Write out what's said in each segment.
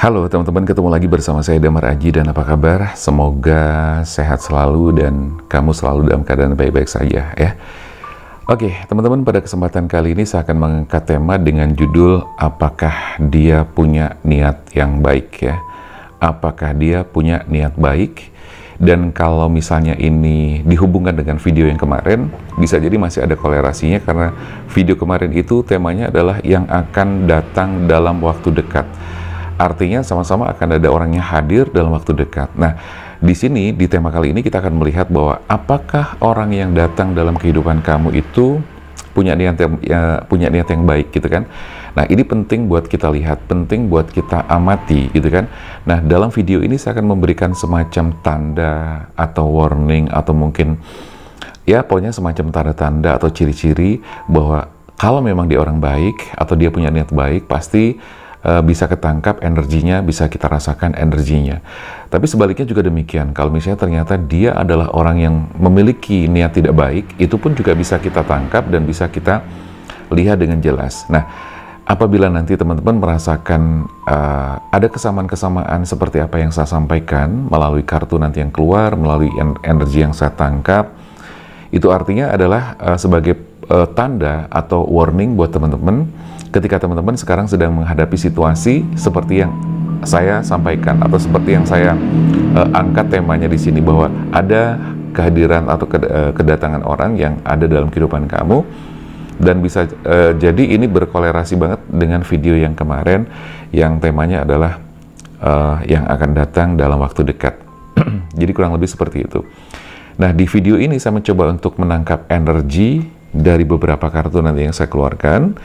Halo teman-teman, ketemu lagi bersama saya Damar Aji dan apa kabar? Semoga sehat selalu dan kamu selalu dalam keadaan baik-baik saja ya. Oke, teman-teman pada kesempatan kali ini saya akan mengangkat tema dengan judul Apakah Dia Punya Niat Yang Baik ya. Apakah dia punya niat baik? Dan kalau misalnya ini dihubungkan dengan video yang kemarin, bisa jadi masih ada kolerasinya karena video kemarin itu temanya adalah yang akan datang dalam waktu dekat Artinya sama-sama akan ada orang yang hadir dalam waktu dekat. Nah, di sini di tema kali ini kita akan melihat bahwa apakah orang yang datang dalam kehidupan kamu itu punya niat yang ya, punya niat yang baik gitu kan. Nah, ini penting buat kita lihat, penting buat kita amati gitu kan. Nah, dalam video ini saya akan memberikan semacam tanda atau warning atau mungkin ya pokoknya semacam tanda-tanda atau ciri-ciri bahwa kalau memang dia orang baik atau dia punya niat baik pasti Eh, bisa ketangkap energinya, bisa kita rasakan energinya. Tapi sebaliknya juga demikian, kalau misalnya ternyata dia adalah orang yang memiliki niat tidak baik, itu pun juga bisa kita tangkap dan bisa kita lihat dengan jelas. Nah, apabila nanti teman-teman merasakan uh, ada kesamaan-kesamaan seperti apa yang saya sampaikan melalui kartu nanti yang keluar, melalui energi yang saya tangkap, itu artinya adalah uh, sebagai uh, tanda atau warning buat teman-teman ketika teman-teman sekarang sedang menghadapi situasi seperti yang saya sampaikan atau seperti yang saya uh, angkat temanya di sini bahwa ada kehadiran atau ke, uh, eh, kedatangan orang yang ada dalam kehidupan kamu dan bisa uh, jadi ini berkolerasi banget dengan video yang kemarin yang temanya adalah uh, yang akan datang dalam waktu dekat. jadi kurang lebih seperti itu. Nah, di video ini saya mencoba untuk menangkap energi dari beberapa kartu nanti yang saya keluarkan.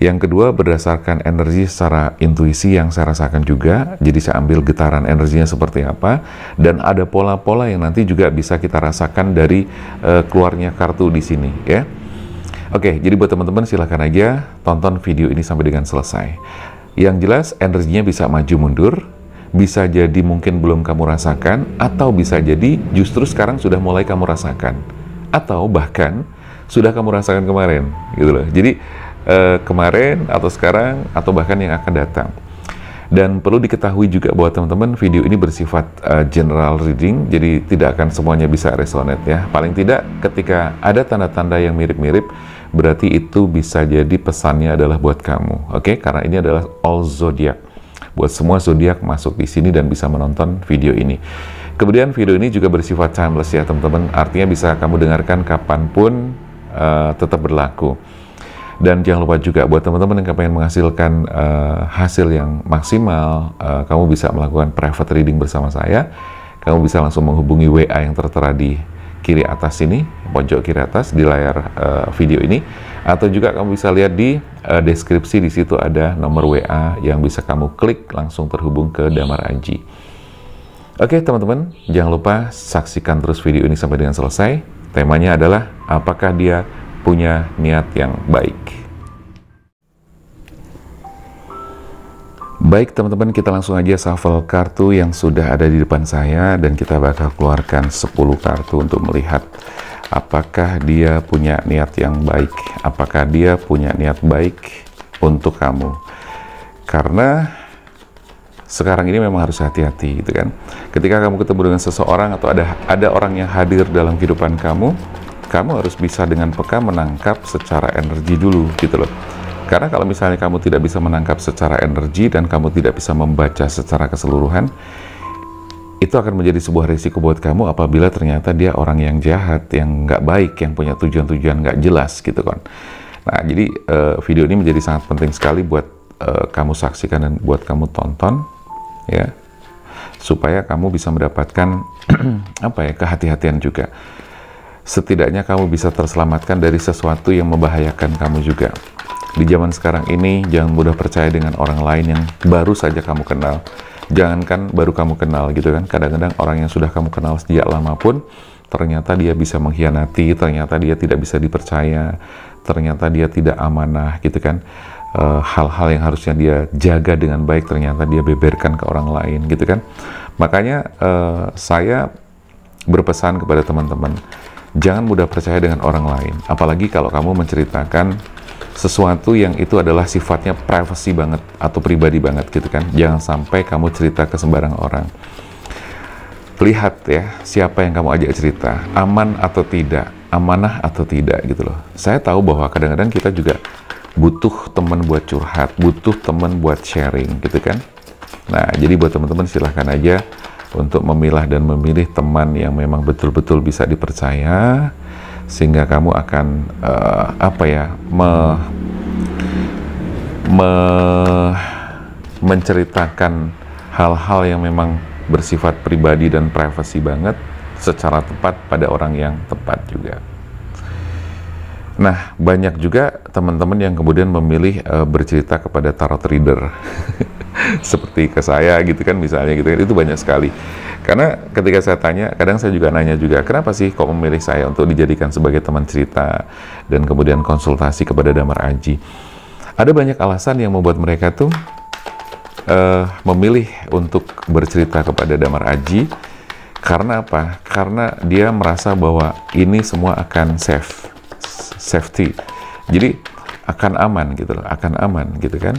Yang kedua berdasarkan energi secara intuisi yang saya rasakan juga, jadi saya ambil getaran energinya seperti apa, dan ada pola-pola yang nanti juga bisa kita rasakan dari uh, keluarnya kartu di sini, ya. Oke, jadi buat teman-teman silahkan aja tonton video ini sampai dengan selesai. Yang jelas energinya bisa maju mundur, bisa jadi mungkin belum kamu rasakan, atau bisa jadi justru sekarang sudah mulai kamu rasakan, atau bahkan sudah kamu rasakan kemarin gitu loh jadi eh, kemarin atau sekarang atau bahkan yang akan datang dan perlu diketahui juga buat teman-teman video ini bersifat uh, general reading, jadi tidak akan semuanya bisa resonate ya. Paling tidak ketika ada tanda-tanda yang mirip-mirip, berarti itu bisa jadi pesannya adalah buat kamu. Oke, okay? karena ini adalah all zodiac. Buat semua zodiak masuk di sini dan bisa menonton video ini. Kemudian video ini juga bersifat timeless ya teman-teman, artinya bisa kamu dengarkan kapanpun uh, tetap berlaku. Dan jangan lupa juga buat teman-teman yang pengen menghasilkan uh, hasil yang maksimal, uh, kamu bisa melakukan private reading bersama saya. Kamu bisa langsung menghubungi WA yang tertera di kiri atas ini, pojok kiri atas di layar uh, video ini, atau juga kamu bisa lihat di uh, deskripsi di situ ada nomor WA yang bisa kamu klik langsung terhubung ke Damar anji Oke teman-teman, jangan lupa saksikan terus video ini sampai dengan selesai. Temanya adalah apakah dia punya niat yang baik. Baik teman-teman, kita langsung aja shuffle kartu yang sudah ada di depan saya dan kita bakal keluarkan 10 kartu untuk melihat apakah dia punya niat yang baik, apakah dia punya niat baik untuk kamu. Karena sekarang ini memang harus hati-hati gitu kan. Ketika kamu ketemu dengan seseorang atau ada ada orang yang hadir dalam kehidupan kamu, kamu harus bisa dengan peka menangkap secara energi dulu gitu loh. Karena kalau misalnya kamu tidak bisa menangkap secara energi dan kamu tidak bisa membaca secara keseluruhan, itu akan menjadi sebuah risiko buat kamu apabila ternyata dia orang yang jahat, yang nggak baik, yang punya tujuan-tujuan nggak jelas gitu kan. Nah, jadi uh, video ini menjadi sangat penting sekali buat eh, kamu saksikan dan buat kamu tonton ya supaya kamu bisa mendapatkan apa ya kehati-hatian juga setidaknya kamu bisa terselamatkan dari sesuatu yang membahayakan kamu juga di zaman sekarang ini jangan mudah percaya dengan orang lain yang baru saja kamu kenal jangankan baru kamu kenal gitu kan kadang-kadang orang yang sudah kamu kenal sejak lama pun ternyata dia bisa mengkhianati ternyata dia tidak bisa dipercaya ternyata dia tidak amanah gitu kan Eh, hal-hal uh, yang harusnya dia jaga dengan baik ternyata dia beberkan ke orang lain gitu kan makanya uh, saya berpesan kepada teman-teman jangan mudah percaya dengan orang lain apalagi kalau kamu menceritakan sesuatu yang itu adalah sifatnya privacy banget atau pribadi banget gitu kan jangan sampai kamu cerita ke sembarang orang lihat ya siapa yang kamu ajak cerita aman atau tidak amanah atau tidak gitu loh saya tahu bahwa kadang-kadang kita juga butuh teman buat curhat, butuh teman buat sharing gitu kan. Nah, jadi buat teman-teman silahkan aja untuk memilah dan memilih teman yang memang betul-betul bisa dipercaya sehingga kamu akan uh, apa ya me, me, menceritakan hal-hal yang memang bersifat pribadi dan privasi banget secara tepat pada orang yang tepat juga. Nah, banyak juga teman-teman yang kemudian memilih uh, bercerita kepada tarot reader. Seperti ke saya gitu kan misalnya gitu kan. Itu banyak sekali. Karena ketika saya tanya, kadang saya juga nanya juga, kenapa sih kok memilih saya untuk dijadikan sebagai teman cerita dan kemudian konsultasi kepada Damar Aji? Ada banyak alasan yang membuat mereka tuh uh, memilih untuk bercerita kepada Damar Aji. Karena apa? Karena dia merasa bahwa ini semua akan safe safety. Jadi akan aman gitu loh, akan aman gitu kan.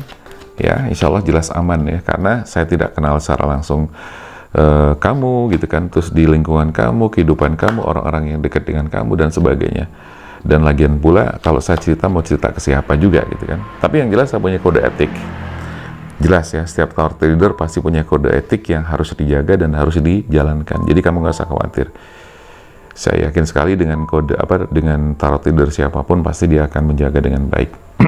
Ya, insya Allah jelas aman ya, karena saya tidak kenal secara langsung uh, kamu gitu kan, terus di lingkungan kamu, kehidupan kamu, orang-orang yang dekat dengan kamu dan sebagainya. Dan lagian pula kalau saya cerita mau cerita ke siapa juga gitu kan. Tapi yang jelas saya punya kode etik. Jelas ya, setiap tower trader pasti punya kode etik yang harus dijaga dan harus dijalankan. Jadi kamu nggak usah khawatir saya yakin sekali dengan kode apa dengan tarot leader siapapun pasti dia akan menjaga dengan baik.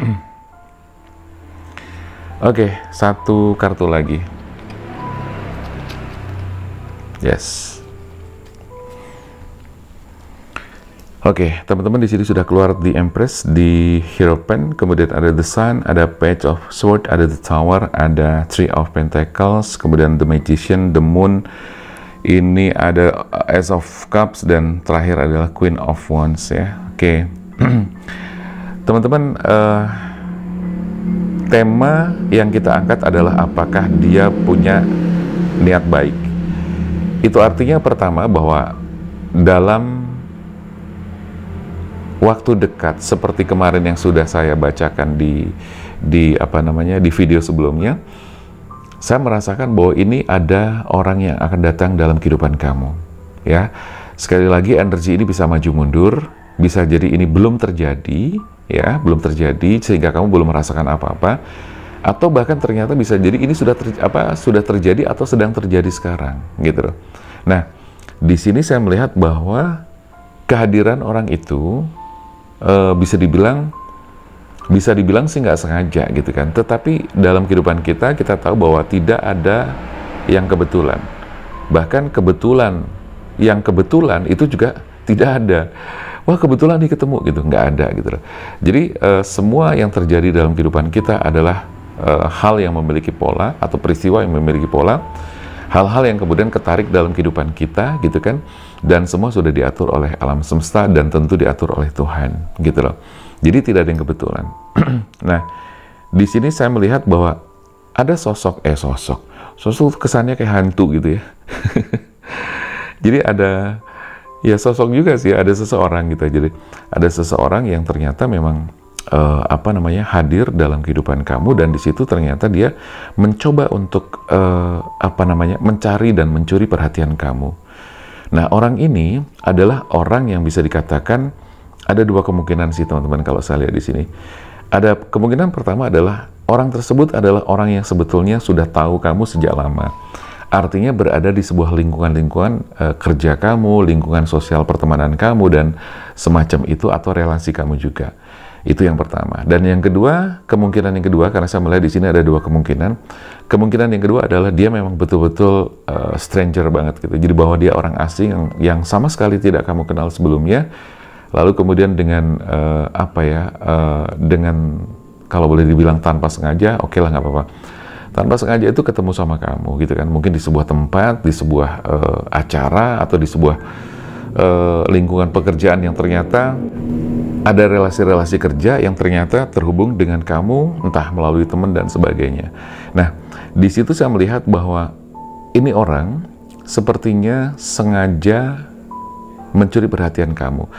Oke, okay, satu kartu lagi. Yes. Oke, okay, teman-teman di sini sudah keluar di Empress, di Hero Pen, kemudian ada The Sun, ada Page of Sword, ada The Tower, ada Three of Pentacles, kemudian The Magician, The Moon, ini ada Ace of Cups dan terakhir adalah Queen of Wands ya. Oke. Okay. Teman-teman uh, tema yang kita angkat adalah apakah dia punya niat baik. Itu artinya pertama bahwa dalam waktu dekat seperti kemarin yang sudah saya bacakan di di apa namanya di video sebelumnya saya merasakan bahwa ini ada orang yang akan datang dalam kehidupan kamu. Ya, sekali lagi energi ini bisa maju mundur, bisa jadi ini belum terjadi, ya, belum terjadi sehingga kamu belum merasakan apa-apa, atau bahkan ternyata bisa jadi ini sudah ter, apa sudah terjadi atau sedang terjadi sekarang, gitu loh. Nah, di sini saya melihat bahwa kehadiran orang itu e, bisa dibilang bisa dibilang sih nggak sengaja gitu kan. Tetapi dalam kehidupan kita kita tahu bahwa tidak ada yang kebetulan. Bahkan kebetulan yang kebetulan itu juga tidak ada. Wah kebetulan nih ketemu gitu, nggak ada gitu loh. Jadi uh, semua yang terjadi dalam kehidupan kita adalah uh, hal yang memiliki pola atau peristiwa yang memiliki pola, hal-hal yang kemudian ketarik dalam kehidupan kita gitu kan, dan semua sudah diatur oleh alam semesta dan tentu diatur oleh Tuhan gitu loh. Jadi tidak ada yang kebetulan. nah, di sini saya melihat bahwa ada sosok eh sosok. Sosok kesannya kayak hantu gitu ya. Jadi ada ya sosok juga sih, ada seseorang gitu. Jadi ada seseorang yang ternyata memang uh, apa namanya hadir dalam kehidupan kamu dan di situ ternyata dia mencoba untuk uh, apa namanya mencari dan mencuri perhatian kamu. Nah orang ini adalah orang yang bisa dikatakan ada dua kemungkinan sih teman-teman kalau saya lihat di sini. Ada kemungkinan pertama adalah orang tersebut adalah orang yang sebetulnya sudah tahu kamu sejak lama. Artinya berada di sebuah lingkungan-lingkungan e, kerja kamu, lingkungan sosial pertemanan kamu dan semacam itu atau relasi kamu juga. Itu yang pertama. Dan yang kedua, kemungkinan yang kedua, karena saya melihat di sini ada dua kemungkinan. Kemungkinan yang kedua adalah dia memang betul-betul uh, stranger banget gitu. Jadi bahwa dia orang asing yang, yang sama sekali tidak kamu kenal sebelumnya, Lalu kemudian dengan uh, apa ya? Uh, dengan kalau boleh dibilang tanpa sengaja, oke okay lah nggak apa-apa. Tanpa sengaja itu ketemu sama kamu gitu kan. Mungkin di sebuah tempat, di sebuah uh, acara atau di sebuah uh, lingkungan pekerjaan yang ternyata ada relasi-relasi kerja yang ternyata terhubung dengan kamu entah melalui teman dan sebagainya. Nah, di situ saya melihat bahwa ini orang sepertinya sengaja mencuri perhatian kamu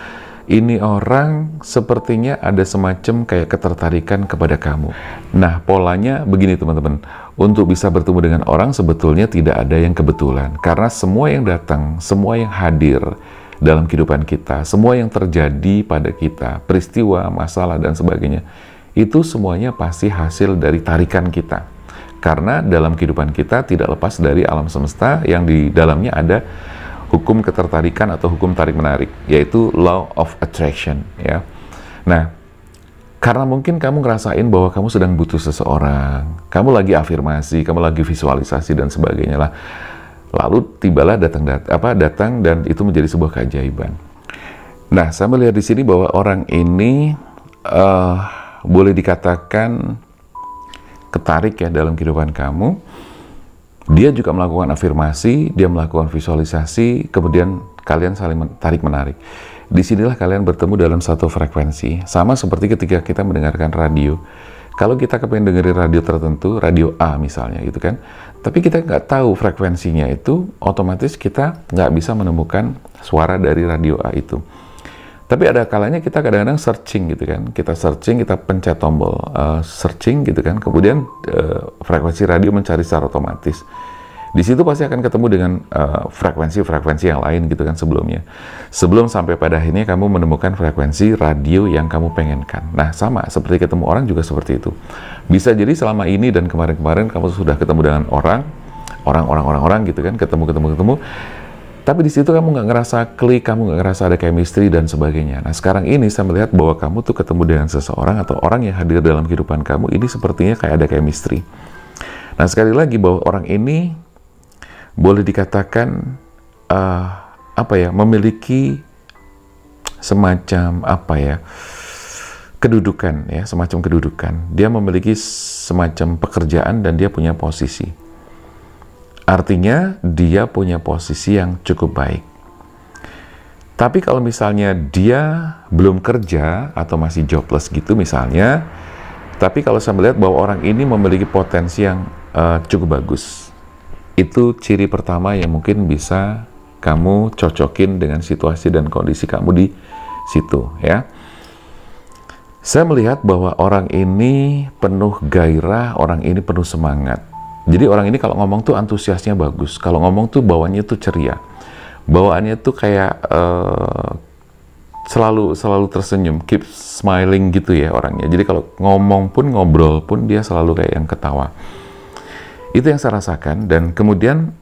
ini orang sepertinya ada semacam kayak ketertarikan kepada kamu. Nah, polanya begini teman-teman. Untuk bisa bertemu dengan orang sebetulnya tidak ada yang kebetulan. Karena semua yang datang, semua yang hadir dalam kehidupan kita, semua yang terjadi pada kita, peristiwa, masalah, dan sebagainya, itu semuanya pasti hasil dari tarikan kita. Karena dalam kehidupan kita tidak lepas dari alam semesta yang di dalamnya ada hukum ketertarikan atau hukum tarik menarik yaitu law of attraction ya nah karena mungkin kamu ngerasain bahwa kamu sedang butuh seseorang kamu lagi afirmasi kamu lagi visualisasi dan sebagainya lah lalu tibalah datang dat apa datang dan itu menjadi sebuah keajaiban nah saya melihat di sini bahwa orang ini uh, boleh dikatakan ketarik ya dalam kehidupan kamu dia juga melakukan afirmasi, dia melakukan visualisasi, kemudian kalian saling tarik menarik. Disinilah kalian bertemu dalam satu frekuensi, sama seperti ketika kita mendengarkan radio. Kalau kita kepengen dengerin radio tertentu, radio A misalnya gitu kan, tapi kita nggak tahu frekuensinya itu, otomatis kita nggak bisa menemukan suara dari radio A itu. Tapi ada kalanya kita kadang-kadang searching gitu kan, kita searching, kita pencet tombol uh, searching gitu kan, kemudian uh, frekuensi radio mencari secara otomatis. Di situ pasti akan ketemu dengan eh, frekuensi-frekuensi uh, yang lain gitu kan sebelumnya. Sebelum sampai pada akhirnya kamu menemukan frekuensi radio yang kamu pengenkan. Nah sama, seperti ketemu orang juga seperti itu. Bisa jadi selama ini dan kemarin-kemarin kamu sudah ketemu dengan orang, orang-orang-orang-orang gitu kan, ketemu-ketemu-ketemu, tapi di situ kamu nggak ngerasa klik, kamu nggak ngerasa ada chemistry dan sebagainya. Nah sekarang ini saya melihat bahwa kamu tuh ketemu dengan seseorang atau orang yang hadir dalam kehidupan kamu ini sepertinya kayak ada chemistry. Nah sekali lagi bahwa orang ini boleh dikatakan uh, apa ya memiliki semacam apa ya kedudukan ya semacam kedudukan dia memiliki semacam pekerjaan dan dia punya posisi Artinya dia punya posisi yang cukup baik. Tapi kalau misalnya dia belum kerja atau masih jobless gitu misalnya, tapi kalau saya melihat bahwa orang ini memiliki potensi yang uh, cukup bagus, itu ciri pertama yang mungkin bisa kamu cocokin dengan situasi dan kondisi kamu di situ ya. Saya melihat bahwa orang ini penuh gairah, orang ini penuh semangat. Jadi orang ini kalau ngomong tuh antusiasnya bagus, kalau ngomong tuh bawaannya tuh ceria, bawaannya tuh kayak uh, selalu selalu tersenyum, keep smiling gitu ya orangnya. Jadi kalau ngomong pun ngobrol pun dia selalu kayak yang ketawa. Itu yang saya rasakan dan kemudian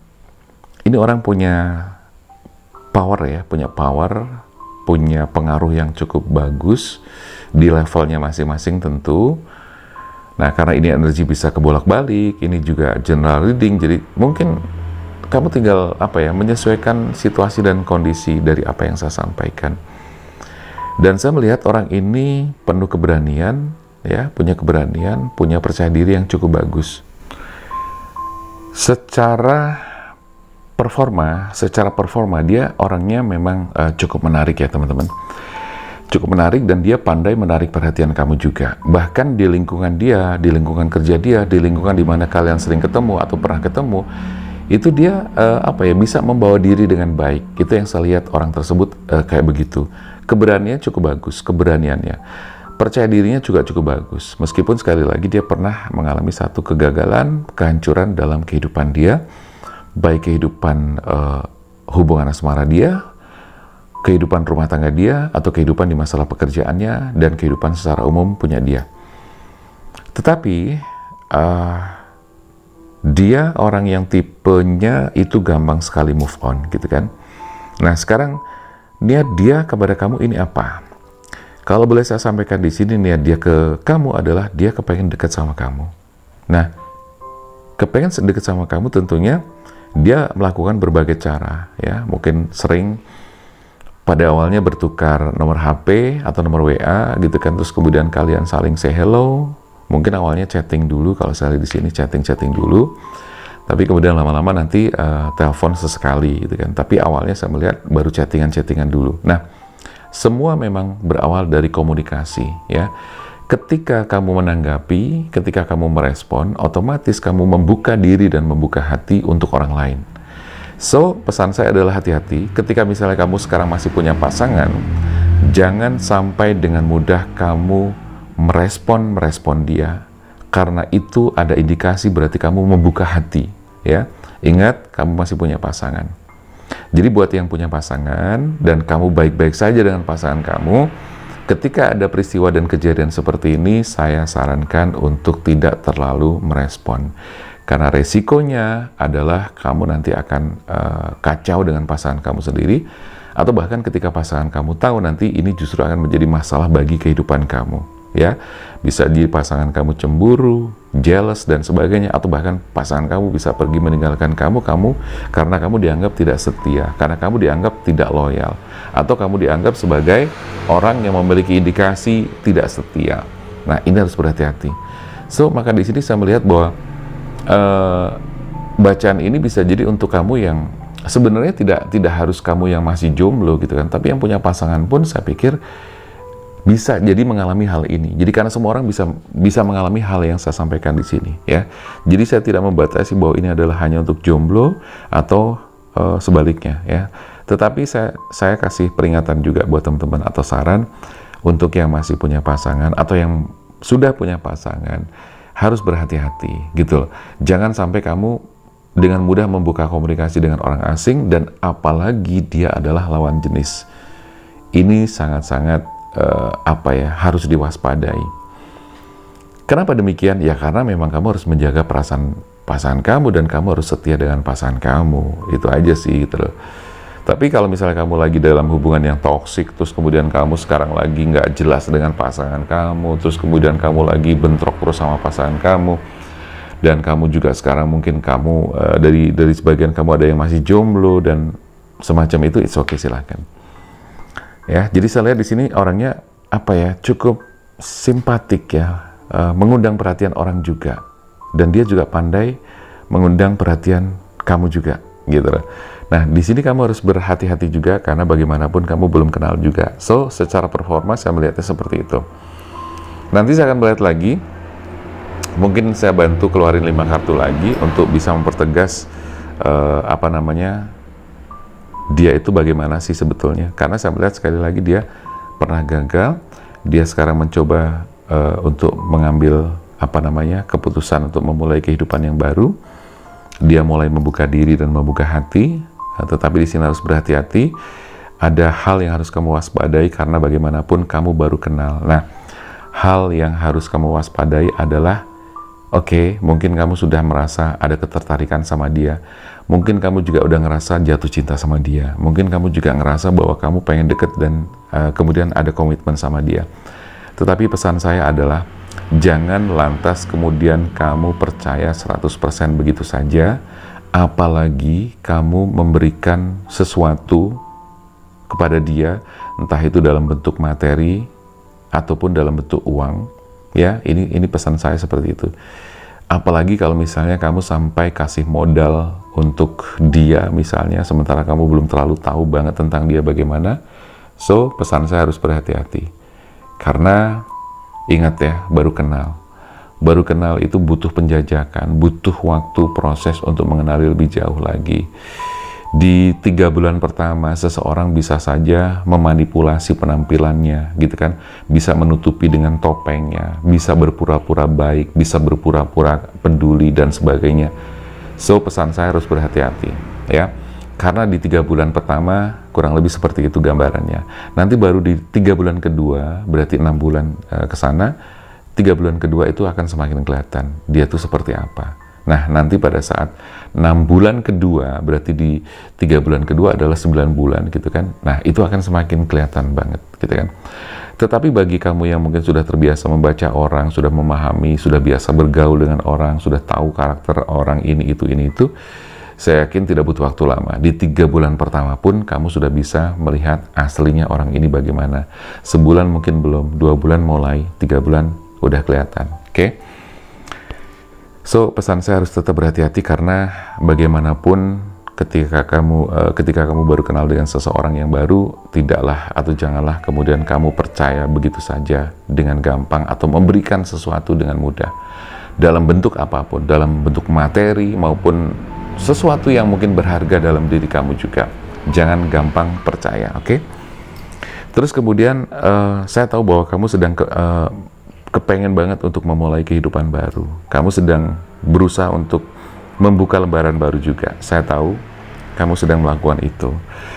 ini orang punya power ya, punya power, punya pengaruh yang cukup bagus di levelnya masing-masing tentu Nah, karena ini energi bisa kebolak-balik, ini juga general reading, jadi mungkin kamu tinggal apa ya, menyesuaikan situasi dan kondisi dari apa yang saya sampaikan. Dan saya melihat orang ini penuh keberanian, ya, punya keberanian, punya percaya diri yang cukup bagus. Secara performa, secara performa dia orangnya memang uh, cukup menarik ya, teman-teman cukup menarik dan dia pandai menarik perhatian kamu juga. Bahkan di lingkungan dia, di lingkungan kerja dia, di lingkungan di mana kalian sering ketemu atau pernah ketemu, itu dia uh, apa ya bisa membawa diri dengan baik. Kita yang saya lihat orang tersebut uh, kayak begitu. Keberaniannya cukup bagus, keberaniannya. Percaya dirinya juga cukup bagus. Meskipun sekali lagi dia pernah mengalami satu kegagalan, kehancuran dalam kehidupan dia, baik kehidupan uh, hubungan asmara dia kehidupan rumah tangga dia atau kehidupan di masalah pekerjaannya dan kehidupan secara umum punya dia. Tetapi uh, dia orang yang tipenya itu gampang sekali move on gitu kan. Nah sekarang niat dia kepada kamu ini apa? Kalau boleh saya sampaikan di sini niat dia ke kamu adalah dia kepengen dekat sama kamu. Nah, kepengen sedekat sama kamu tentunya dia melakukan berbagai cara ya, mungkin sering pada awalnya bertukar nomor HP atau nomor WA gitu kan terus kemudian kalian saling say hello mungkin awalnya chatting dulu kalau saya di sini chatting chatting dulu tapi kemudian lama-lama nanti uh, telepon sesekali gitu kan tapi awalnya saya melihat baru chattingan chattingan dulu nah semua memang berawal dari komunikasi ya ketika kamu menanggapi ketika kamu merespon otomatis kamu membuka diri dan membuka hati untuk orang lain So, pesan saya adalah hati-hati ketika misalnya kamu sekarang masih punya pasangan, jangan sampai dengan mudah kamu merespon merespon dia karena itu ada indikasi berarti kamu membuka hati, ya. Ingat, kamu masih punya pasangan. Jadi buat yang punya pasangan dan kamu baik-baik saja dengan pasangan kamu, ketika ada peristiwa dan kejadian seperti ini, saya sarankan untuk tidak terlalu merespon. Karena resikonya adalah kamu nanti akan uh, kacau dengan pasangan kamu sendiri, atau bahkan ketika pasangan kamu tahu nanti ini justru akan menjadi masalah bagi kehidupan kamu. Ya, bisa jadi pasangan kamu cemburu, jealous dan sebagainya, atau bahkan pasangan kamu bisa pergi meninggalkan kamu, kamu karena kamu dianggap tidak setia, karena kamu dianggap tidak loyal, atau kamu dianggap sebagai orang yang memiliki indikasi tidak setia. Nah, ini harus berhati-hati. So, maka di sini saya melihat bahwa uh, bacaan ini bisa jadi untuk kamu yang sebenarnya tidak tidak harus kamu yang masih jomblo gitu kan tapi yang punya pasangan pun saya pikir bisa jadi mengalami hal ini. Jadi karena semua orang bisa bisa mengalami hal yang saya sampaikan di sini ya. Jadi saya tidak membatasi bahwa ini adalah hanya untuk jomblo atau uh, sebaliknya ya. Tetapi saya saya kasih peringatan juga buat teman-teman atau saran untuk yang masih punya pasangan atau yang sudah punya pasangan harus berhati-hati gitu loh. Jangan sampai kamu dengan mudah membuka komunikasi dengan orang asing dan apalagi dia adalah lawan jenis. Ini sangat-sangat uh, apa ya harus diwaspadai. Kenapa demikian? Ya karena memang kamu harus menjaga perasaan pasangan kamu dan kamu harus setia dengan pasangan kamu. Itu aja sih gitu loh. Tapi kalau misalnya kamu lagi dalam hubungan yang toksik, terus kemudian kamu sekarang lagi nggak jelas dengan pasangan kamu, terus kemudian kamu lagi bentrok terus sama pasangan kamu, dan kamu juga sekarang mungkin kamu uh, dari dari sebagian kamu ada yang masih jomblo dan semacam itu, it's okay silahkan. Ya, jadi saya lihat di sini orangnya apa ya cukup simpatik ya, uh, mengundang perhatian orang juga, dan dia juga pandai mengundang perhatian kamu juga gitu loh. Nah, di sini kamu harus berhati-hati juga karena bagaimanapun kamu belum kenal juga. So, secara performa saya melihatnya seperti itu. Nanti saya akan melihat lagi. Mungkin saya bantu keluarin lima kartu lagi untuk bisa mempertegas uh, apa namanya dia itu bagaimana sih sebetulnya. Karena saya melihat sekali lagi dia pernah gagal, dia sekarang mencoba uh, untuk mengambil apa namanya keputusan untuk memulai kehidupan yang baru dia mulai membuka diri dan membuka hati, eh, tetapi di sini harus berhati-hati. Ada hal yang harus kamu waspadai karena bagaimanapun kamu baru kenal. Nah, hal yang harus kamu waspadai adalah oke, okay, mungkin kamu sudah merasa ada ketertarikan sama dia. Mungkin kamu juga udah ngerasa jatuh cinta sama dia. Mungkin kamu juga ngerasa bahwa kamu pengen deket dan uh, kemudian ada komitmen sama dia. Tetapi pesan saya adalah Jangan lantas kemudian kamu percaya 100% begitu saja, apalagi kamu memberikan sesuatu kepada dia, entah itu dalam bentuk materi ataupun dalam bentuk uang. Ya, ini ini pesan saya seperti itu. Apalagi kalau misalnya kamu sampai kasih modal untuk dia misalnya, sementara kamu belum terlalu tahu banget tentang dia bagaimana. So, pesan saya harus berhati-hati. Karena Ingat ya, baru kenal. Baru kenal itu butuh penjajakan, butuh waktu proses untuk mengenali lebih jauh lagi. Di tiga bulan pertama, seseorang bisa saja memanipulasi penampilannya, gitu kan? Bisa menutupi dengan topengnya, bisa berpura-pura baik, bisa berpura-pura peduli, dan sebagainya. So, pesan saya harus berhati-hati, ya karena di tiga bulan pertama kurang lebih seperti itu gambarannya. Nanti baru di tiga bulan kedua, berarti enam bulan e, ke sana, tiga bulan kedua itu akan semakin kelihatan dia tuh seperti apa. Nah, nanti pada saat enam bulan kedua, berarti di tiga bulan kedua adalah sembilan bulan gitu kan. Nah, itu akan semakin kelihatan banget gitu kan. Tetapi bagi kamu yang mungkin sudah terbiasa membaca orang, sudah memahami, sudah biasa bergaul dengan orang, sudah tahu karakter orang ini itu ini itu, saya yakin tidak butuh waktu lama. Di tiga bulan pertama pun kamu sudah bisa melihat aslinya orang ini bagaimana. Sebulan mungkin belum, dua bulan mulai, tiga bulan udah kelihatan. Oke? Okay? So pesan saya harus tetap berhati-hati karena bagaimanapun ketika kamu eh, ketika kamu baru kenal dengan seseorang yang baru tidaklah atau janganlah kemudian kamu percaya begitu saja dengan gampang atau memberikan sesuatu dengan mudah dalam bentuk apapun dalam bentuk materi maupun sesuatu yang mungkin berharga dalam diri kamu juga. Jangan gampang percaya, oke? Okay? Terus kemudian uh, saya tahu bahwa kamu sedang ke, uh, kepengen banget untuk memulai kehidupan baru. Kamu sedang berusaha untuk membuka lembaran baru juga. Saya tahu kamu sedang melakukan itu.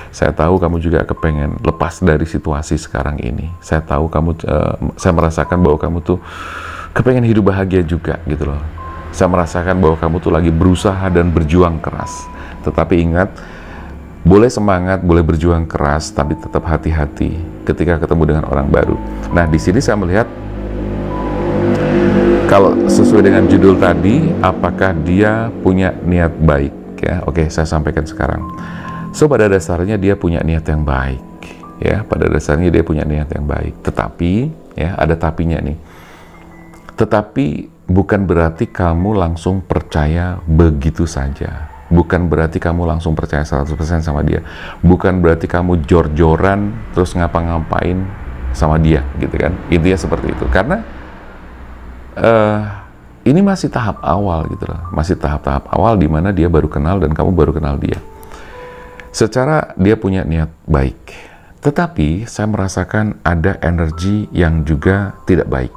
Saya tahu kamu juga kepengen lepas dari situasi sekarang ini. Saya tahu kamu, uh, saya merasakan bahwa kamu tuh kepengen hidup bahagia juga gitu loh. Saya merasakan bahwa kamu tuh lagi berusaha dan berjuang keras. Tetapi ingat, boleh semangat, boleh berjuang keras, tapi tetap hati-hati ketika ketemu dengan orang baru. Nah, di sini saya melihat kalau sesuai dengan judul tadi, apakah dia punya niat baik? Ya, oke, saya sampaikan sekarang. So, pada dasarnya dia punya niat yang baik. Ya, pada dasarnya dia punya niat yang baik. Tetapi, ya, ada tapinya nih. Tetapi bukan berarti kamu langsung percaya begitu saja. Bukan berarti kamu langsung percaya 100% sama dia. Bukan berarti kamu jor-joran terus ngapa-ngapain sama dia gitu kan. Intinya seperti itu. Karena uh, ini masih tahap awal gitu loh. Masih tahap-tahap awal di mana dia baru kenal dan kamu baru kenal dia. Secara dia punya niat baik. Tetapi saya merasakan ada energi yang juga tidak baik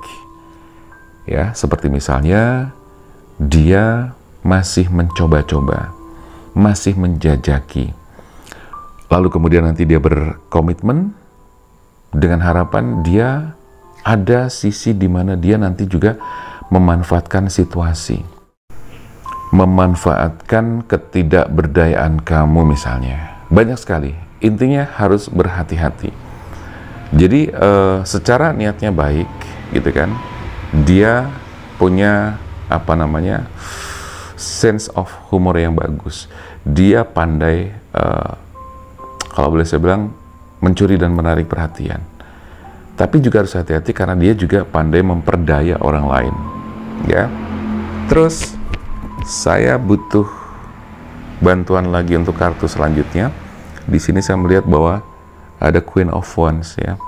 ya seperti misalnya dia masih mencoba-coba, masih menjajaki. Lalu kemudian nanti dia berkomitmen dengan harapan dia ada sisi di mana dia nanti juga memanfaatkan situasi. Memanfaatkan ketidakberdayaan kamu misalnya. Banyak sekali. Intinya harus berhati-hati. Jadi eh, secara niatnya baik gitu kan dia punya apa namanya sense of humor yang bagus. Dia pandai uh, kalau boleh saya bilang mencuri dan menarik perhatian. Tapi juga harus hati-hati karena dia juga pandai memperdaya orang lain. Ya. Terus saya butuh bantuan lagi untuk kartu selanjutnya. Di sini saya melihat bahwa ada Queen of Wands ya.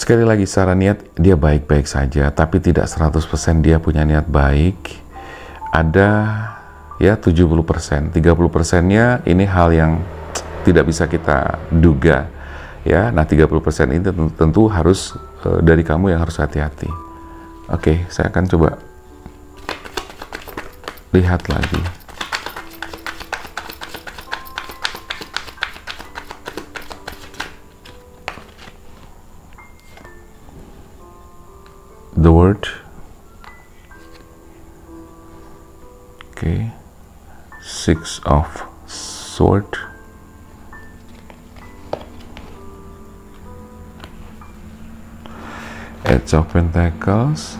Sekali lagi secara niat dia baik-baik saja, tapi tidak 100% dia punya niat baik. Ada ya 70%, 30% nya ini hal yang tidak bisa kita duga ya. Nah 30% ini tentu, tentu harus e, dari kamu yang harus hati-hati. Oke, saya akan coba lihat lagi. the word okay six of sword Edge of Pentacles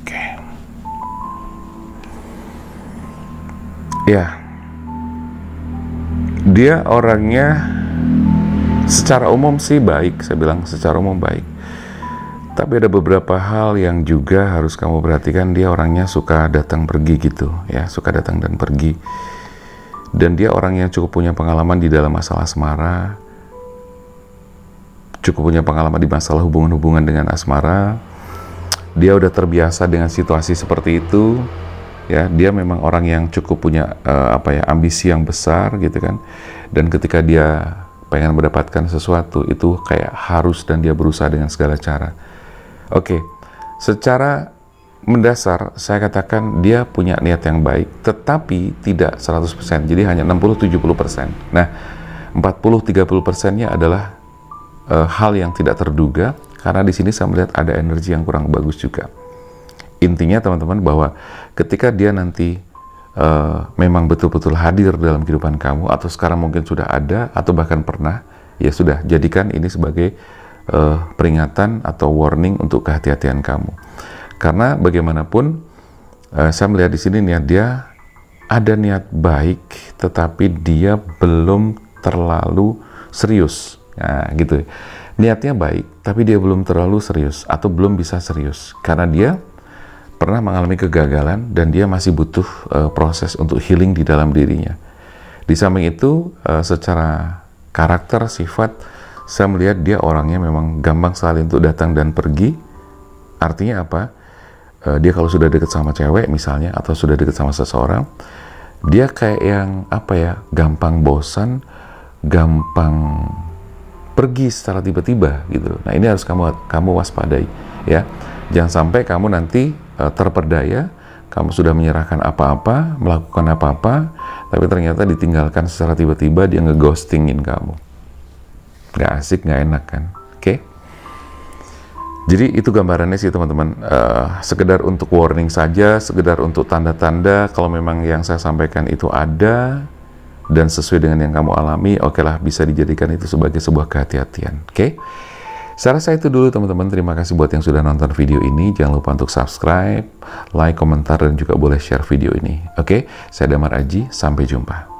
okay yeah dia orangnya secara umum sih baik saya bilang secara umum baik tapi ada beberapa hal yang juga harus kamu perhatikan dia orangnya suka datang pergi gitu ya suka datang dan pergi dan dia orang yang cukup punya pengalaman di dalam masalah asmara cukup punya pengalaman di masalah hubungan-hubungan dengan asmara dia udah terbiasa dengan situasi seperti itu ya dia memang orang yang cukup punya uh, apa ya ambisi yang besar gitu kan dan ketika dia pengen mendapatkan sesuatu itu kayak harus dan dia berusaha dengan segala cara oke okay. secara mendasar saya katakan dia punya niat yang baik tetapi tidak 100% jadi hanya 60-70% nah 40-30 persennya adalah uh, hal yang tidak terduga karena di sini saya melihat ada energi yang kurang bagus juga intinya teman-teman bahwa ketika dia nanti uh, memang betul-betul hadir dalam kehidupan kamu atau sekarang mungkin sudah ada atau bahkan pernah ya sudah jadikan ini sebagai uh, peringatan atau warning untuk kehati-hatian kamu karena bagaimanapun uh, saya melihat di sini niat dia ada niat baik tetapi dia belum terlalu serius nah gitu niatnya baik tapi dia belum terlalu serius atau belum bisa serius karena dia pernah mengalami kegagalan dan dia masih butuh uh, proses untuk healing di dalam dirinya. Di samping itu, uh, secara karakter, sifat, saya melihat dia orangnya memang gampang sekali untuk datang dan pergi. Artinya apa? Uh, dia kalau sudah dekat sama cewek misalnya, atau sudah dekat sama seseorang, dia kayak yang apa ya, gampang bosan, gampang pergi secara tiba-tiba gitu. Nah ini harus kamu kamu waspadai ya. Jangan sampai kamu nanti Eh, terperdaya, kamu sudah menyerahkan apa-apa, melakukan apa-apa, tapi ternyata ditinggalkan secara tiba-tiba dia ngeghostingin kamu. Gak asik, gak enak kan? Oke? Okay? Jadi itu gambarannya sih teman-teman. Uh, sekedar untuk warning saja, sekedar untuk tanda-tanda kalau memang yang saya sampaikan itu ada dan sesuai dengan yang kamu alami, okelah okay bisa dijadikan itu sebagai sebuah kehati-hatian. Oke? Okay? Saya rasa itu dulu teman-teman. Terima kasih buat yang sudah nonton video ini. Jangan lupa untuk subscribe, like, komentar, dan juga boleh share video ini. Oke, saya Damar Aji. Sampai jumpa.